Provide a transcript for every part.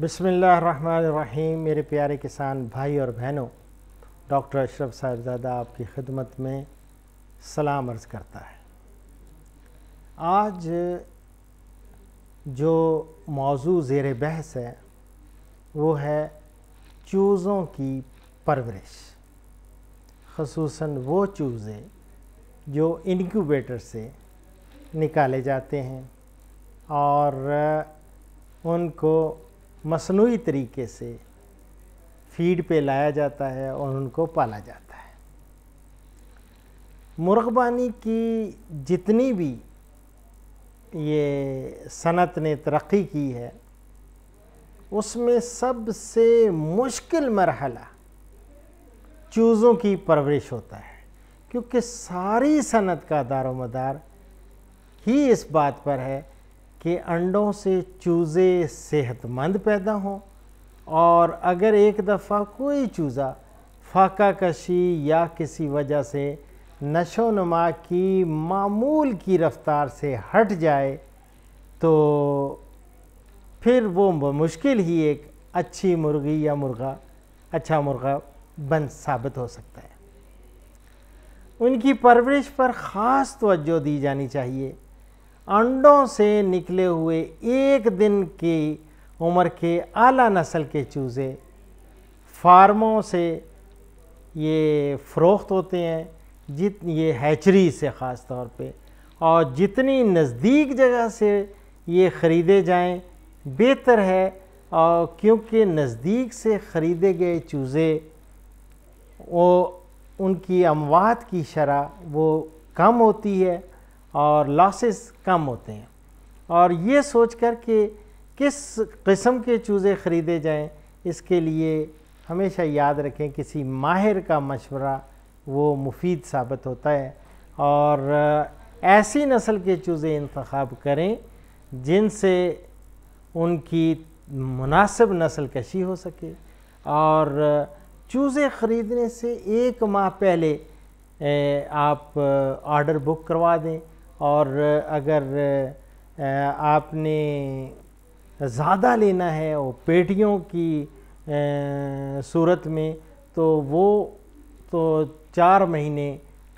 बिसमीम मेरे प्यारे किसान भाई और बहनों डॉक्टर अशरफ साहबजादा आपकी खिदमत में सलाम अर्ज़ करता है आज जो मौजू ज़ेर बहस है वो है चूज़ों की परवरिश खसूस वो चूज़े जो इनक्यूबेटर से निकाले जाते हैं और उनको मसनू तरीके से फीड पे लाया जाता है और उनको पाला जाता है मुर्गबानी की जितनी भी ये सनत ने तरक्की की है उसमें सबसे मुश्किल मरहला चूज़ों की परवरिश होता है क्योंकि सारी सनत का दारोमदार ही इस बात पर है कि अंडों से चूज़े सेहतमंद पैदा हों और अगर एक दफ़ा कोई चूज़ा फाका कशी या किसी वजह से नशो नमा की मामूल की रफ़्तार से हट जाए तो फिर वो मुश्किल ही एक अच्छी मुर्गी या मुर्गा अच्छा मुर्गा बन साबित हो सकता है उनकी परवरिश पर ख़ास तवज्जो दी जानी चाहिए अंडों से निकले हुए एक दिन की उम्र के आला नस्ल के चूज़े फार्मों से ये फ़रोख्त होते हैं जित ये हैचरी से ख़ास तौर पे और जितनी नज़दीक जगह से ये ख़रीदे जाएं बेहतर है और क्योंकि नज़दीक से ख़रीदे गए चूज़े वो उनकी अमवात की शरह वो कम होती है और लॉसेस कम होते हैं और ये सोच कर के किस किस्म के चूज़े ख़रीदे जाएं इसके लिए हमेशा याद रखें किसी माहिर का मशवरा वो मुफीद साबित होता है और ऐसी नस्ल के चूज़े इंतखब करें जिनसे उनकी मुनासिब नस्ल कशी हो सके और चूज़े ख़रीदने से एक माह पहले आप ऑर्डर बुक करवा दें और अगर आपने ज़्यादा लेना है वो पेटियों की सूरत में तो वो तो चार महीने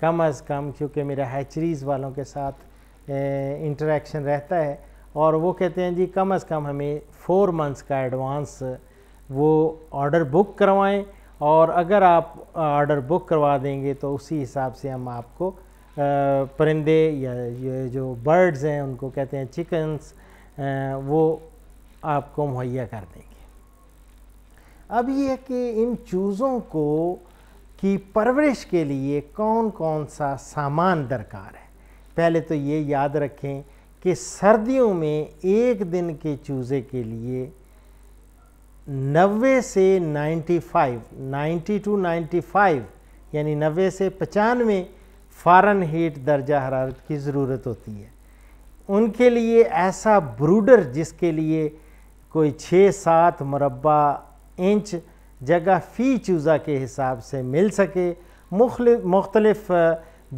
कम अज़ कम क्योंकि मेरा हैचरीज़ वालों के साथ इंटरेक्शन रहता है और वो कहते हैं जी कम अज़ कम हमें फ़ोर मंथ्स का एडवांस वो ऑर्डर बुक करवाएं और अगर आप ऑर्डर बुक करवा देंगे तो उसी हिसाब से हम आपको परिंदे या ये जो बर्ड्स हैं उनको कहते हैं चिकन्स वो आपको मुहैया कर देंगे अब ये कि इन चूज़ों को की परवरिश के लिए कौन कौन सा सामान दरकार है पहले तो ये याद रखें कि सर्दियों में एक दिन के चूज़े के लिए नबे से 95, 90 टू 95 यानी नबे से पचानवे फारन हीट दर्जा हरारत की ज़रूरत होती है उनके लिए ऐसा ब्रूडर जिसके लिए कोई छः सात मुरबा इंच जगह फ़ी चूज़ा के हिसाब से मिल सके मुख्तलफ़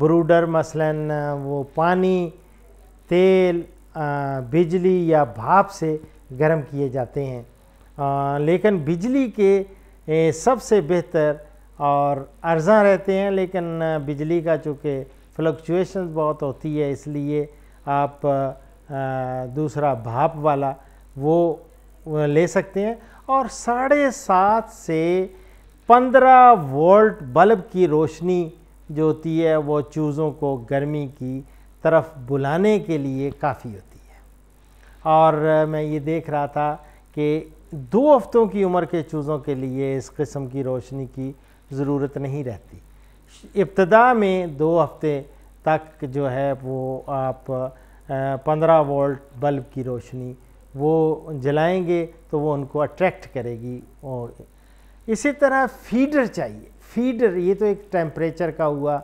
ब्रूडर मसलन वो पानी तेल बिजली या भाप से गर्म किए जाते हैं लेकिन बिजली के सबसे बेहतर और अर्जा रहते हैं लेकिन बिजली का चूँकि फ्लक्चुएशन बहुत होती है इसलिए आप दूसरा भाप वाला वो ले सकते हैं और साढ़े सात से पंद्रह वोल्ट बल्ब की रोशनी जो होती है वो चूज़ों को गर्मी की तरफ बुलाने के लिए काफ़ी होती है और मैं ये देख रहा था कि दो हफ्तों की उम्र के चूज़ों के लिए इस किस्म की रोशनी की ज़रूरत नहीं रहती इब्तदा में दो हफ्ते तक जो है वो आप पंद्रह वोल्ट बल्ब की रोशनी वो जलाएंगे तो वो उनको अट्रैक्ट करेगी और इसी तरह फीडर चाहिए फीडर ये तो एक टेम्परेचर का हुआ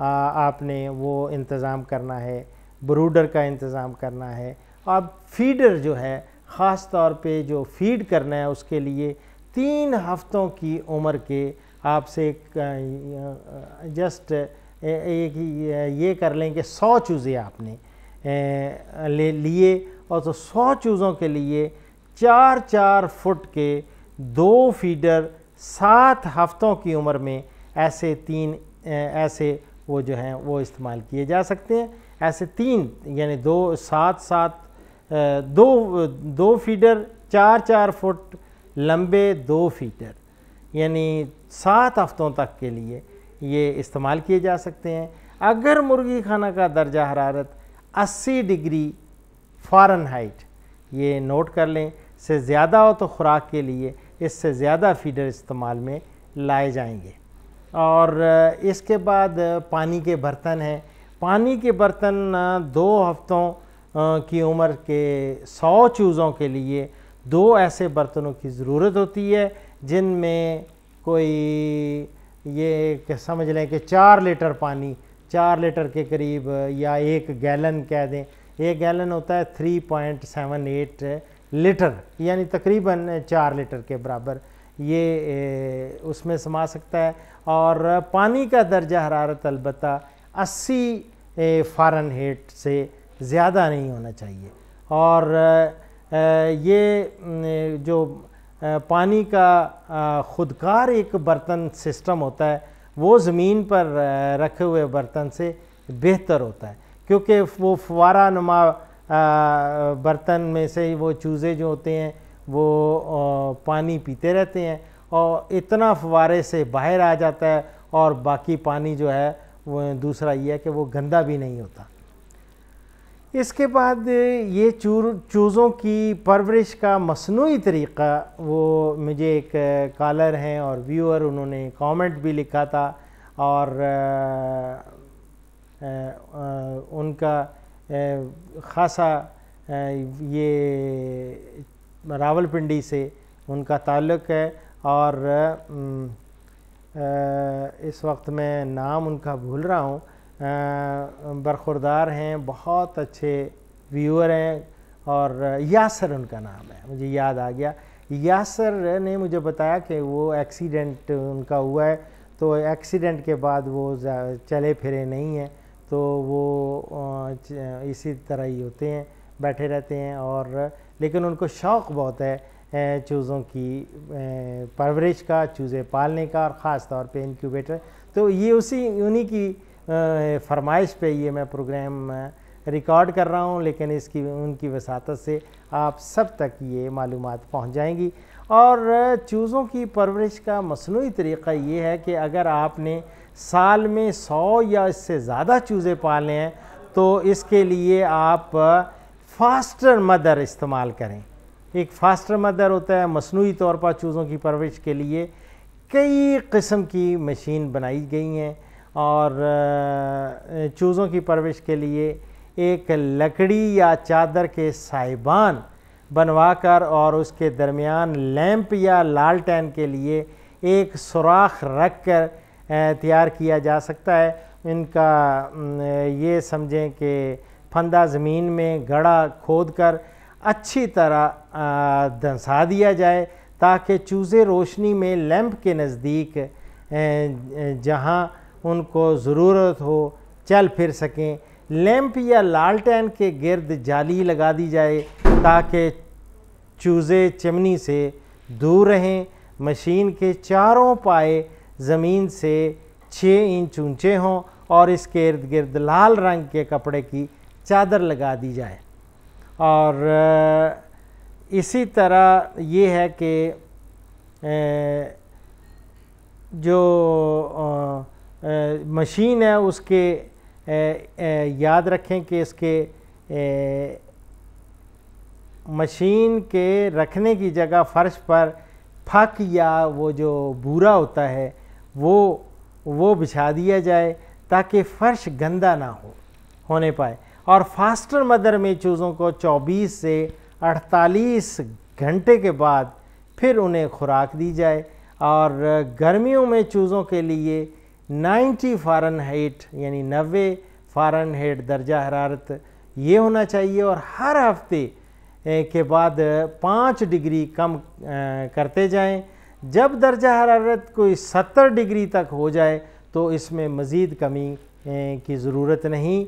आ, आपने वो इंतज़ाम करना है ब्रूडर का इंतज़ाम करना है अब फीडर जो है ख़ास तौर पे जो फीड करना है उसके लिए तीन हफ्तों की उम्र के आपसे जस्ट एक ये कर लें कि सौ चूज़ें आपने ले लिए और तो सौ चूज़ों के लिए चार चार फुट के दो फीडर सात हफ्तों की उम्र में ऐसे तीन ऐसे वो जो हैं वो इस्तेमाल किए जा सकते हैं ऐसे तीन यानी दो सात सात दो दो फीडर चार चार फुट लंबे दो फीटर यानी सात हफ्तों तक के लिए ये इस्तेमाल किए जा सकते हैं अगर मुर्गी खाना का दर्जा हरारत 80 डिग्री फॉरन हाइट ये नोट कर लें से ज़्यादा हो तो ख़ुराक के लिए इससे ज़्यादा फीडर इस्तेमाल में लाए जाएंगे और इसके बाद पानी के बर्तन हैं पानी के बर्तन दो हफ्तों की उम्र के सौ चूज़ों के लिए दो ऐसे बर्तनों की ज़रूरत होती है जिनमें कोई ये समझ लें कि चार लीटर पानी चार लीटर के करीब या एक गैलन कह दें एक गैलन होता है three point seven eight litre यानी तकरीबन चार लीटर के बराबर ये उसमें समा सकता है और पानी का दर्जा हरारत अलबत् अस्सी फ़ारन हेट से ज़्यादा नहीं होना चाहिए और ये जो पानी का ख़ुदकार एक बर्तन सिस्टम होता है वो ज़मीन पर रखे हुए बर्तन से बेहतर होता है क्योंकि वो फवारा नुमा बर्तन में से वो चूज़े जो होते हैं वो पानी पीते रहते हैं और इतना फवारे से बाहर आ जाता है और बाकी पानी जो है वो दूसरा ये है कि वो गंदा भी नहीं होता इसके बाद ये चूर चूज़ों की परवरिश का मसनू तरीक़ा वो मुझे एक कॉलर हैं और व्यूअर उन्होंने कमेंट भी लिखा था और आ, आ, उनका ख़ासा ये रावलपिंडी से उनका ताल्लुक़ है और आ, इस वक्त मैं नाम उनका भूल रहा हूँ बरखुरदार हैं बहुत अच्छे व्यूअर हैं और यासर उनका नाम है मुझे याद आ गया यासर ने मुझे बताया कि वो एक्सीडेंट उनका हुआ है तो एक्सीडेंट के बाद वो चले फिरे नहीं हैं तो वो इसी तरह ही होते हैं बैठे रहते हैं और लेकिन उनको शौक़ बहुत है चूज़ों की परवरिश का चूज़े पालने का और ख़ास तौर पे इनक्यूबेटर तो ये उसी उन्हीं की फरमाइश पे ये मैं प्रोग्राम रिकॉर्ड कर रहा हूँ लेकिन इसकी उनकी वसात से आप सब तक ये मालूम पहुँच जाएंगी और चूज़ों की परवरिश का मसनू तरीक़ा ये है कि अगर आपने साल में सौ या इससे ज़्यादा चूज़े पाले हैं तो इसके लिए आप फास्टर मदर इस्तेमाल करें एक फास्टर मदर होता है मसनू तौर पर चूज़ों की परवरिश के लिए कई कस्म की मशीन बनाई गई हैं और चूज़ों की परवरिश के लिए एक लकड़ी या चादर के साइबान बनवाकर और उसके दरमियान लैंप या लालटेन के लिए एक सुराख रख कर तैयार किया जा सकता है इनका ये समझें कि फंदा ज़मीन में गड़ा खोद कर अच्छी तरह धंसा दिया जाए ताकि चूज़े रोशनी में लैंप के नज़दीक जहाँ उनको ज़रूरत हो चल फिर सकें लैंप या लालटेन के गर्द जाली लगा दी जाए ताकि चूज़े चिमनी से दूर रहें मशीन के चारों पाए ज़मीन से छः इंच ऊंचे हों और इसके इर्द गिर्द लाल रंग के कपड़े की चादर लगा दी जाए और इसी तरह ये है कि जो मशीन है उसके याद रखें कि इसके मशीन के रखने की जगह फर्श पर फक या वो जो बूरा होता है वो वो बिछा दिया जाए ताकि फर्श गंदा ना हो होने पाए और फास्टर मदर में चूज़ों को 24 से 48 घंटे के बाद फिर उन्हें खुराक दी जाए और गर्मियों में चूज़ों के लिए 90 फ़ारन हाइट यानी 90 फ़ारन हाइट दर्जा हरारत ये होना चाहिए और हर हफ्ते के बाद पाँच डिग्री कम करते जाएं जब दर्जा हरारत कोई 70 डिग्री तक हो जाए तो इसमें मज़ीद कमी की ज़रूरत नहीं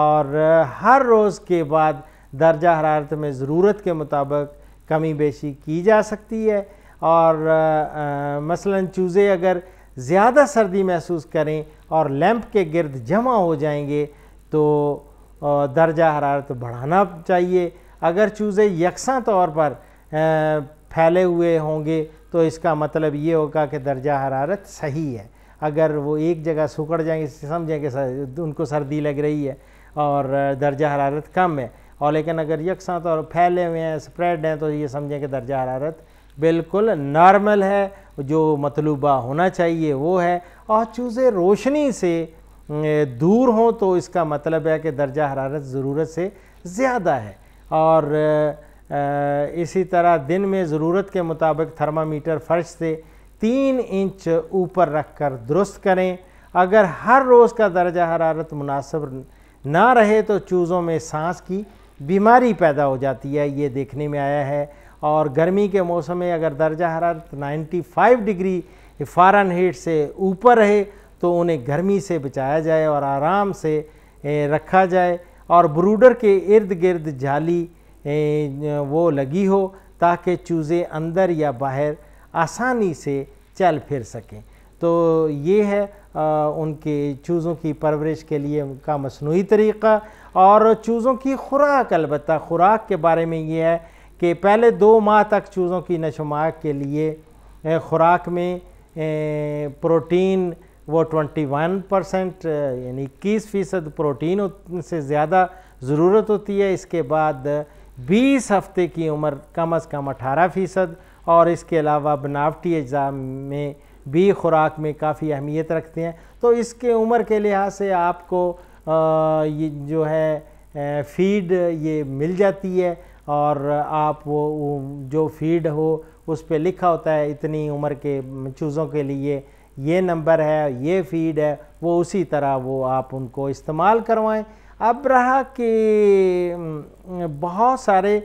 और हर रोज़ के बाद दर्जा हरारत में ज़रूरत के मुताबिक कमी बेशी की जा सकती है और मसलन चूज़े अगर ज़्यादा सर्दी महसूस करें और लैंप के गिर्द जमा हो जाएंगे तो दर्जा हरारत बढ़ाना चाहिए अगर चूज़े यकसा तौर पर फैले हुए होंगे तो इसका मतलब ये होगा कि दर्जा हरारत सही है अगर वो एक जगह सूखड़ जाएंगे समझें कि उनको सर्दी लग रही है और दर्जा हरारत कम है और लेकिन अगर यकसा तौर फैले हुए हैं स्प्रेड हैं तो ये समझें कि दर्जा हरारत बिल्कुल नॉर्मल है जो मतलूबा होना चाहिए वो है और चूज़े रोशनी से दूर हों तो इसका मतलब है कि दर्जा हरारत ज़रूरत से ज़्यादा है और इसी तरह दिन में ज़रूरत के मुताबिक थर्मामीटर फ़र्श से तीन इंच ऊपर रख कर दुरुस्त करें अगर हर रोज़ का दर्जा हरारत मुनासब ना रहे तो चूज़ों में सांस की बीमारी पैदा हो जाती है ये देखने में आया है और गर्मी के मौसम में अगर दर्जा हरारत 95 डिग्री फारन हीट से ऊपर रहे तो उन्हें गर्मी से बचाया जाए और आराम से रखा जाए और ब्रूडर के इर्द गिर्द जाली वो लगी हो ताकि चूज़े अंदर या बाहर आसानी से चल फिर सकें तो ये है आ, उनके चूज़ों की परवरिश के लिए उनका मसनू तरीक़ा और चूज़ों की खुराक अलबत् खुराक के बारे में ये है कि पहले दो माह तक चूज़ों की नशोमा के लिए ख़ुराक में प्रोटीन वो 21 परसेंट यानी इक्कीस फ़ीसद प्रोटीन से ज़्यादा ज़रूरत होती है इसके बाद 20 हफ्ते की उम्र कम अज़ कम 18 फ़ीसद और इसके अलावा बनावटी अज़ा में भी खुराक में काफ़ी अहमियत रखते हैं तो इसके उम्र के लिहाज से आपको आ, ये जो है फीड ये मिल जाती है और आप वो जो फीड हो उस पर लिखा होता है इतनी उम्र के चूज़ों के लिए ये नंबर है ये फीड है वो उसी तरह वो आप उनको इस्तेमाल करवाएं अब रहा कि बहुत सारे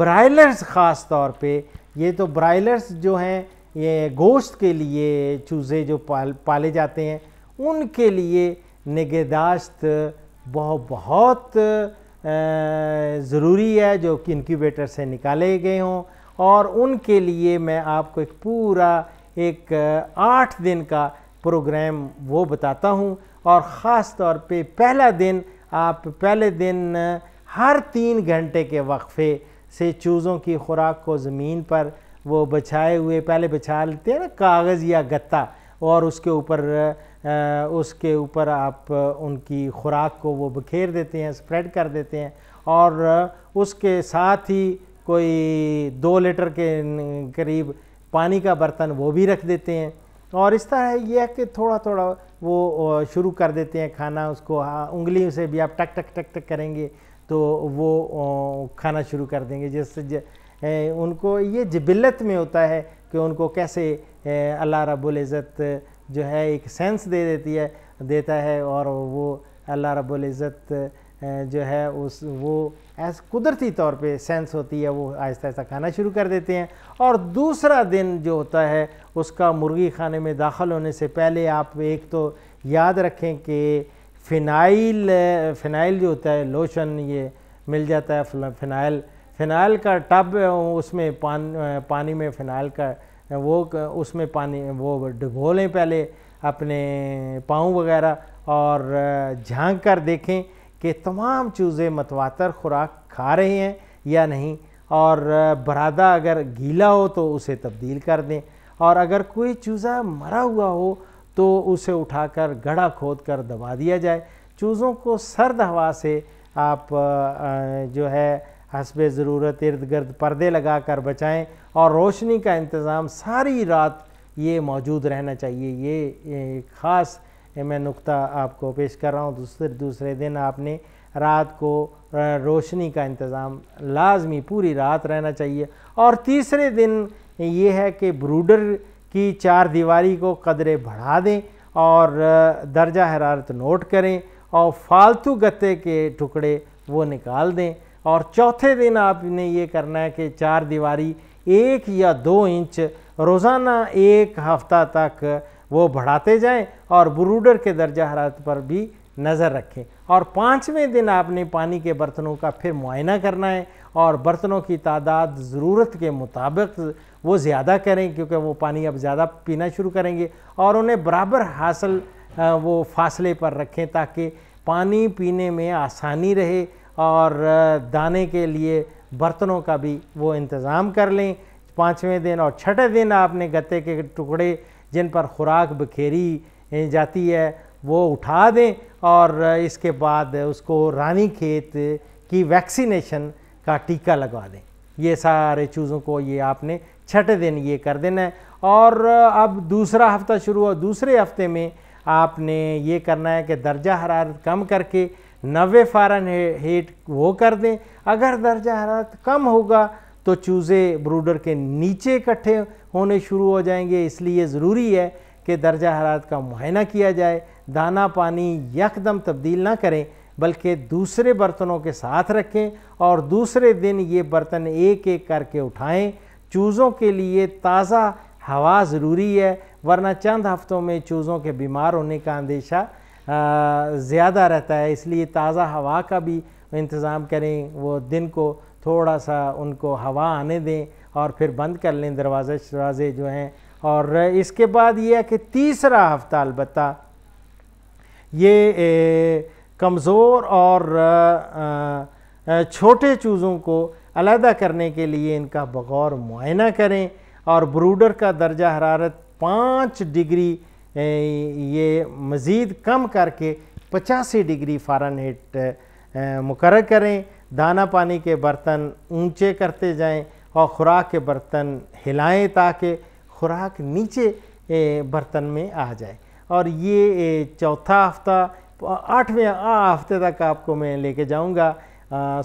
ब्रायलर्स ख़ास तौर पे ये तो ब्रायलर्स जो हैं ये गोश्त के लिए चूज़े जो पाल पाले जाते हैं उनके लिए निगहदाश्त बहुत बहुत ज़रूरी है जो कि इनक्यूबेटर से निकाले गए हों और उनके लिए मैं आपको एक पूरा एक आठ दिन का प्रोग्राम वो बताता हूँ और ख़ास तौर पे पहला दिन आप पहले दिन हर तीन घंटे के वक्फे से चूज़ों की खुराक को ज़मीन पर वो बछाए हुए पहले बछा लेते हैं ना कागज़ या गत्ता और उसके ऊपर उसके ऊपर आप उनकी खुराक को वो बखेर देते हैं स्प्रेड कर देते हैं और उसके साथ ही कोई दो लीटर के करीब पानी का बर्तन वो भी रख देते हैं और इस तरह यह है कि थोड़ा थोड़ा वो शुरू कर देते हैं खाना उसको उंगली से भी आप टक टक टक टक करेंगे तो वो खाना शुरू कर देंगे जिससे उनको ये जबिलत में होता है कि उनको कैसे अल्लाह रब्बुल इज़्ज़त जो है एक सेंस दे देती है देता है और वो अल्लाह रबुल्ज़त जो है उस वो ऐस कुदरती तौर पे सेंस होती है वो आहिस्ता आहिस्ता खाना शुरू कर देते हैं और दूसरा दिन जो होता है उसका मुर्गी खाने में दाखिल होने से पहले आप एक तो याद रखें कि फिनाइल फिनाइल जो होता है लोशन ये मिल जाता है फिनाइल फिनाइल का टब उसमें पान पानी में फिनाइल का वो उसमें पानी वो डुबो लें पहले अपने पाँव वगैरह और झांक कर देखें कि तमाम चूज़े मतवातर खुराक खा रहे हैं या नहीं और बरादा अगर गीला हो तो उसे तब्दील कर दें और अगर कोई चूज़ा मरा हुआ हो तो उसे उठाकर गढ़ा खोद कर दबा दिया जाए चूज़ों को सर्द हवा से आप जो है हसब ज़रूरत इर्द गर्द पर्दे लगा कर बचाएँ और रोशनी का इंतज़ाम सारी रात ये मौजूद रहना चाहिए ये ख़ास मैं नुकता आपको पेश कर रहा हूँ दूसरे दूसरे दिन आपने रात को रोशनी का इंतज़ाम लाजमी पूरी रात रहना चाहिए और तीसरे दिन ये है कि ब्रूडर की चार दीवारी को कदरे बढ़ा दें और दर्जा हरारत नोट करें और फालतू गत्ते के टुकड़े वो निकाल दें और चौथे दिन आपने ये करना है कि चार दीवारी एक या दो इंच रोज़ाना एक हफ्ता तक वो बढ़ाते जाएं और ब्रूडर के दर्जा हरात पर भी नज़र रखें और पाँचवें दिन आपने पानी के बर्तनों का फिर मुआयना करना है और बर्तनों की तादाद ज़रूरत के मुताबिक वो ज़्यादा करें क्योंकि वो पानी अब ज़्यादा पीना शुरू करेंगे और उन्हें बराबर हासिल वो फासले पर रखें ताकि पानी पीने में आसानी रहे और दाने के लिए बर्तनों का भी वो इंतज़ाम कर लें पाँचवें दिन और छठे दिन आपने गत्ते के टुकड़े जिन पर खुराक बखेरी जाती है वो उठा दें और इसके बाद उसको रानी खेत की वैक्सीनेशन का टीका लगवा दें ये सारे चीज़ों को ये आपने छठे दिन ये कर देना है और अब दूसरा हफ्ता शुरू हुआ दूसरे हफ्ते में आपने ये करना है कि दर्जा हरारत कम करके नबे फारन हेट वो कर दें अगर दर्जा हरारत कम होगा तो चूज़े ब्रूडर के नीचे इकट्ठे होने शुरू हो जाएंगे इसलिए ज़रूरी है कि दर्जा हरारत का मुआयना किया जाए दाना पानी यकदम तब्दील ना करें बल्कि दूसरे बर्तनों के साथ रखें और दूसरे दिन ये बर्तन एक एक करके उठाएं चूज़ों के लिए ताज़ा हवा ज़रूरी है वरना चंद हफ्तों में चूज़ों के बीमार होने का अंदेशा ज़्यादा रहता है इसलिए ताज़ा हवा का भी इंतज़ाम करें वो दिन को थोड़ा सा उनको हवा आने दें और फिर बंद कर लें दरवाज़े शराजे जो हैं और इसके बाद ये है कि तीसरा हफ्ता अलबत् ये कमज़ोर और छोटे चूज़ों को अलहदा करने के लिए इनका बगौर मुआयना करें और ब्रूडर का दर्जा हरारत पाँच डिग्री ये मज़ीद कम करके पचासी डिग्री फ़ारनहीट मुकर करें दाना पानी के बर्तन ऊंचे करते जाएं और ख़ुराक के बर्तन हिलाएं ताकि ख़ुराक नीचे बर्तन में आ जाए और ये चौथा हफ्ता आठवें हफ्ते तक आपको मैं लेके जाऊंगा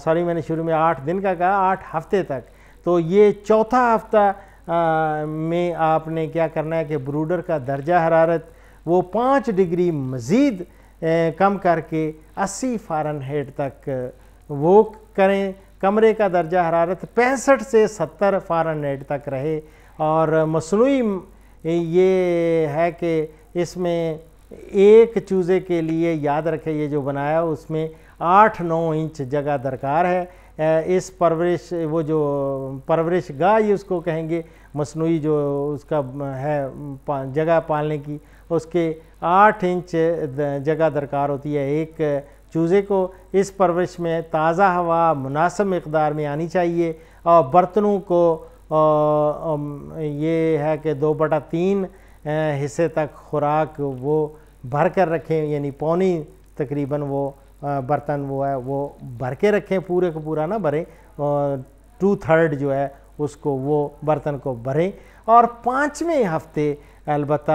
सॉरी मैंने शुरू में आठ दिन का कहा आठ हफ्ते तक तो ये चौथा हफ्ता में आपने क्या करना है कि ब्रूडर का दर्जा हरारत वो पाँच डिग्री मज़ीद कम करके अस्सी फारन हेड तक वो करें कमरे का दर्जा हरारत पैंसठ से सत्तर फारन हेड तक रहे और मसनू ये है कि इसमें एक चूज़े के लिए याद रखें ये जो बनाया उसमें आठ नौ इंच जगह दरकार है इस परवरिश वो जो परवरिश गाह उसको कहेंगे मसनू जो उसका है जगह पालने की उसके आठ इंच जगह दरकार होती है एक चूज़े को इस परवरिश में ताज़ा हवा मुनासब मकदार में आनी चाहिए और बर्तनों को ये है कि दो बटा तीन हिस्से तक खुराक वो भर कर रखें यानी पौनी तकरीबन वो बर्तन वो है वो भर के रखें पूरे को पूरा ना भरें टू थर्ड जो है उसको वो बर्तन को भरें और पाँचवें हफ्ते अलबत्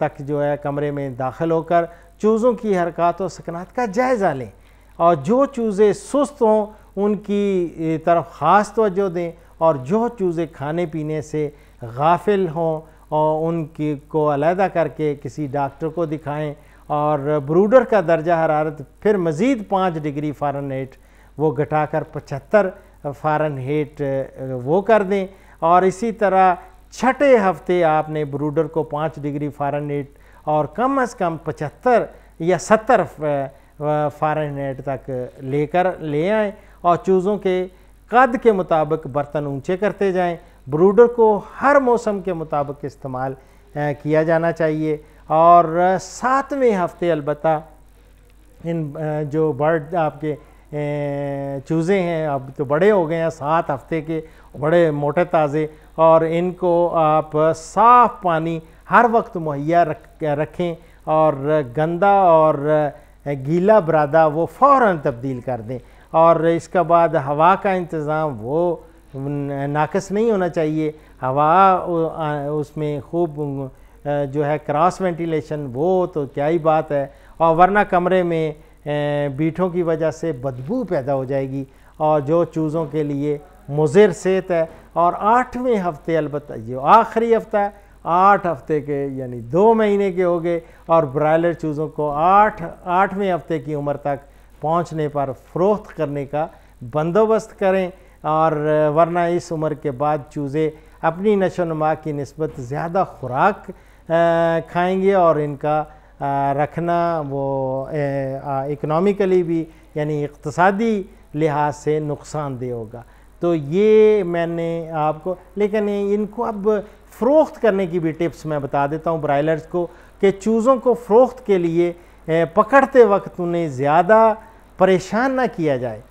तक जो है कमरे में दाखिल होकर चूज़ों की हरकत और सकनात का जायज़ा लें और जो चूज़े सुस्त हों उनकी तरफ ख़ास तोजो दें और जो चूज़े खाने पीने से गाफिल हों और उनकी को अलहदा करके किसी डॉक्टर को दिखाएं और ब्रूडर का दर्जा हरारत फिर मज़ीद पाँच डिग्री फ़ारनहाइट वो घटाकर पचहत्तर फारन हेट वो कर दें और इसी तरह छठे हफ्ते आपने ब्रूडर को पाँच डिग्री हेट और कम अज़ कम पचहत्तर या सत्तर हेट तक लेकर ले आएँ और चूज़ों के कद के मुताबिक बर्तन ऊंचे करते जाएं ब्रूडर को हर मौसम के मुताबिक इस्तेमाल किया जाना चाहिए और सातवें हफ्ते अलबत्ता इन जो बर्ड आपके चूज़े हैं अब तो बड़े हो गए हैं सात हफ्ते के बड़े मोटे ताज़े और इनको आप साफ़ पानी हर वक्त मुहैया रख रखें और गंदा और गीला बरादा वो फ़ौर तब्दील कर दें और इसका बाद हवा का इंतज़ाम वो नाकस नहीं होना चाहिए हवा उसमें खूब जो है क्रॉस वेंटिलेशन वो तो क्या ही बात है और वरना कमरे में बीठों की वजह से बदबू पैदा हो जाएगी और जो चूज़ों के लिए मुज़िर सेत है और आठवें हफ्ते अलबत् ये आखिरी हफ्ता है आठ हफ्ते के यानी दो महीने के हो गए और ब्रायलर चूज़ों को आठ आठवें हफ्ते की उम्र तक पहुंचने पर फ़रोख्त करने का बंदोबस्त करें और वरना इस उम्र के बाद चूज़े अपनी नशो की नस्बत ज़्यादा खुराक खाएंगे और इनका रखना वो इकनॉमिकली भी यानी इकतसादी लिहाज से नुकसानदेह होगा तो ये मैंने आपको लेकिन इनको अब फ़रोख्त करने की भी टिप्स मैं बता देता हूँ ब्रायलर्स को कि चूज़ों को फ़रोख्त के लिए पकड़ते वक्त उन्हें ज़्यादा परेशान ना किया जाए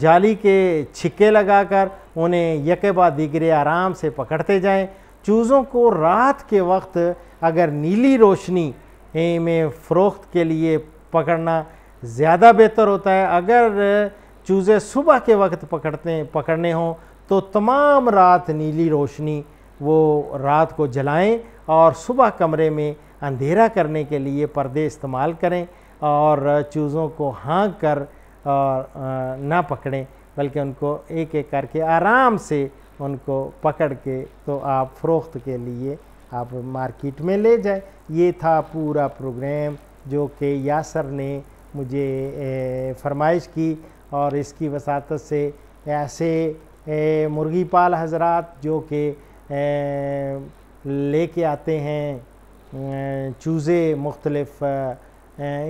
जाली के छिक्के लगाकर उन्हें यके बाद दिगरे आराम से पकड़ते जाएं चूज़ों को रात के वक्त अगर नीली रोशनी में फ़रोख्त के लिए पकड़ना ज़्यादा बेहतर होता है अगर चूज़े सुबह के वक्त पकड़ते पकड़ने हों तो तमाम रात नीली रोशनी वो रात को जलाएं और सुबह कमरे में अंधेरा करने के लिए पर्दे इस्तेमाल करें और चूज़ों को हाँक कर ना पकड़ें बल्कि उनको एक एक करके आराम से उनको पकड़ के तो आप फ़रोख्त के लिए आप मार्केट में ले जाए ये था पूरा प्रोग्राम जो कि यासर ने मुझे फरमाइश की और इसकी वसात से ऐसे मुर्गी पाल हजरात जो कि लेके आते हैं चूज़े मुख्तलफ़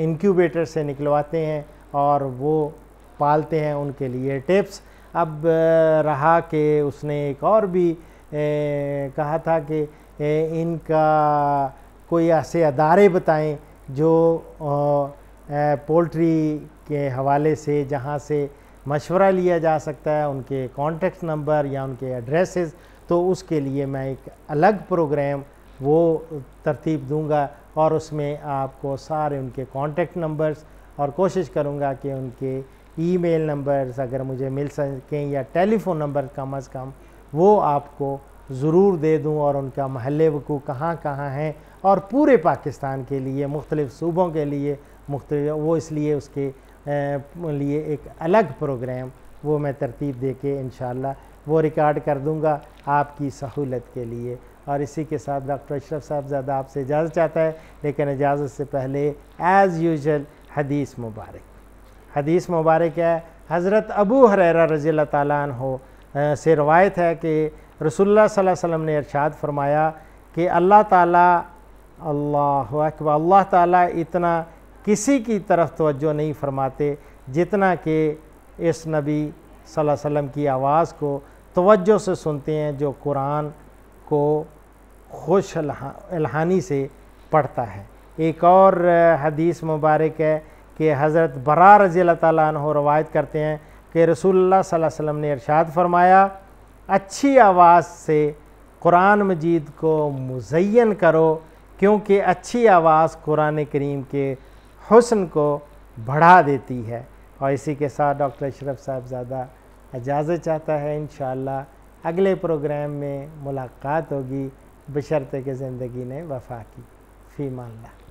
इनक्यूबेटर से निकलवाते हैं और वो पालते हैं उनके लिए टिप्स अब रहा कि उसने एक और भी कहा था कि इनका कोई ऐसे अदारे बताएं जो पोल्ट्री के हवाले से जहाँ से मशवरा लिया जा सकता है उनके कॉन्टेक्ट नंबर या उनके एड्रेसेस तो उसके लिए मैं एक अलग प्रोग्राम वो तरतीब दूंगा और उसमें आपको सारे उनके कॉन्टेक्ट नंबर्स और कोशिश करूंगा कि उनके ईमेल नंबर्स अगर मुझे मिल सकें या टेलीफोन नंबर कम अज़ कम वो आपको ज़रूर दे दूँ और उनका महल वकू कहाँ कहाँ हैं और पूरे पाकिस्तान के लिए मुख्तलिफ़ सूबों के लिए मुख्त वो इसलिए उसके लिए एक अलग प्रोग्राम वो मैं तरतीब दे के इन वो रिकॉर्ड कर दूँगा आपकी सहूलत के लिए और इसी के साथ डॉक्टर अशरफ साहब ज़्यादा आपसे इजाज़त चाहता है लेकिन इजाज़त से पहले एज़ यूजल हदीस मुबारक हदीस मुबारक है हज़रत अबू हर रज़ी तन हो से रवायत है कि रसुल्ला वसम ने इरशाद फरमाया कि अल्लाह ताला अल्लाह अकबर अल्लाह ताला इतना किसी की तरफ तोज्जो नहीं फरमाते जितना कि इस नबी वसम की आवाज़ को तोज्जो से सुनते हैं जो कुरान को खुश अलहानी से पढ़ता है एक और हदीस मुबारक है कि हज़रत बरा रजील तवायत करते हैं कि रसूलुल्लाह सल्लल्लाहु अलैहि वसल्लम ने इरशाद फरमाया अच्छी आवाज़ से कुरान मजीद को मुजैन करो क्योंकि अच्छी आवाज़ कुरान करीम के हसन को बढ़ा देती है और इसी के साथ डॉक्टर अशरफ साहब ज़्यादा इजाज़त चाहता है इन अगले प्रोग्राम में मुलाकात होगी बशरते के ज़िंदगी ने वफा की फ़ी माल्ला